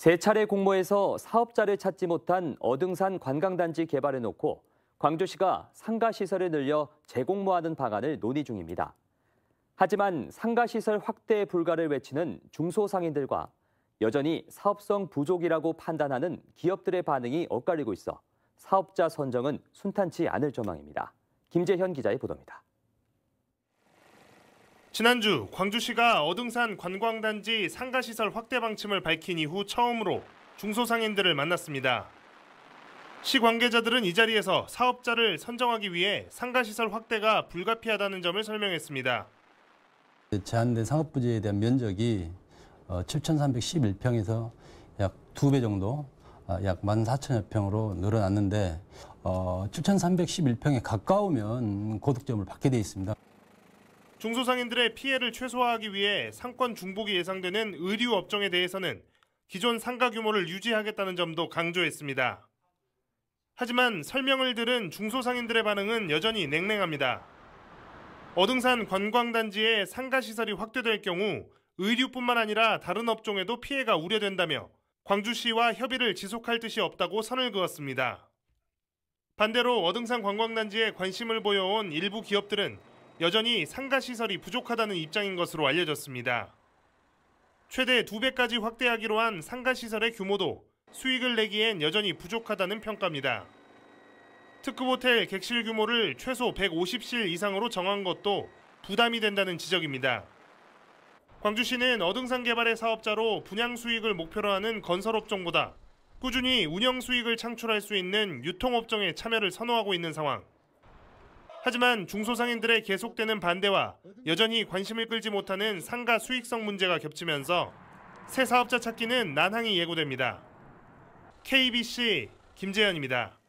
세 차례 공모에서 사업자를 찾지 못한 어등산 관광단지 개발에 놓고 광주시가 상가 시설을 늘려 재공모하는 방안을 논의 중입니다. 하지만 상가 시설 확대 에 불가를 외치는 중소상인들과 여전히 사업성 부족이라고 판단하는 기업들의 반응이 엇갈리고 있어 사업자 선정은 순탄치 않을 전망입니다. 김재현 기자의 보도입니다. 지난주 광주시가 어등산 관광단지 상가시설 확대 방침을 밝힌 이후 처음으로 중소상인들을 만났습니다. 시 관계자들은 이 자리에서 사업자를 선정하기 위해 상가시설 확대가 불가피하다는 점을 설명했습니다. 제한된 상업부지에 대한 면적이 7,311평에서 어, 약 2배 정도 아, 약 14,000여 평으로 늘어났는데 7,311평에 어, 가까우면 고득점을 받게 돼 있습니다. 중소상인들의 피해를 최소화하기 위해 상권 중복이 예상되는 의류 업종에 대해서는 기존 상가 규모를 유지하겠다는 점도 강조했습니다. 하지만 설명을 들은 중소상인들의 반응은 여전히 냉랭합니다. 어등산 관광단지에 상가시설이 확대될 경우 의류뿐만 아니라 다른 업종에도 피해가 우려된다며 광주시와 협의를 지속할 뜻이 없다고 선을 그었습니다. 반대로 어등산 관광단지에 관심을 보여온 일부 기업들은 여전히 상가 시설이 부족하다는 입장인 것으로 알려졌습니다. 최대 2배까지 확대하기로 한 상가 시설의 규모도 수익을 내기엔 여전히 부족하다는 평가입니다. 특급 호텔 객실 규모를 최소 150실 이상으로 정한 것도 부담이 된다는 지적입니다. 광주시는 어등산 개발의 사업자로 분양 수익을 목표로 하는 건설업종보다 꾸준히 운영 수익을 창출할 수 있는 유통업종의 참여를 선호하고 있는 상황. 하지만 중소상인들의 계속되는 반대와 여전히 관심을 끌지 못하는 상가 수익성 문제가 겹치면서 새 사업자 찾기는 난항이 예고됩니다. KBC 김재현입니다.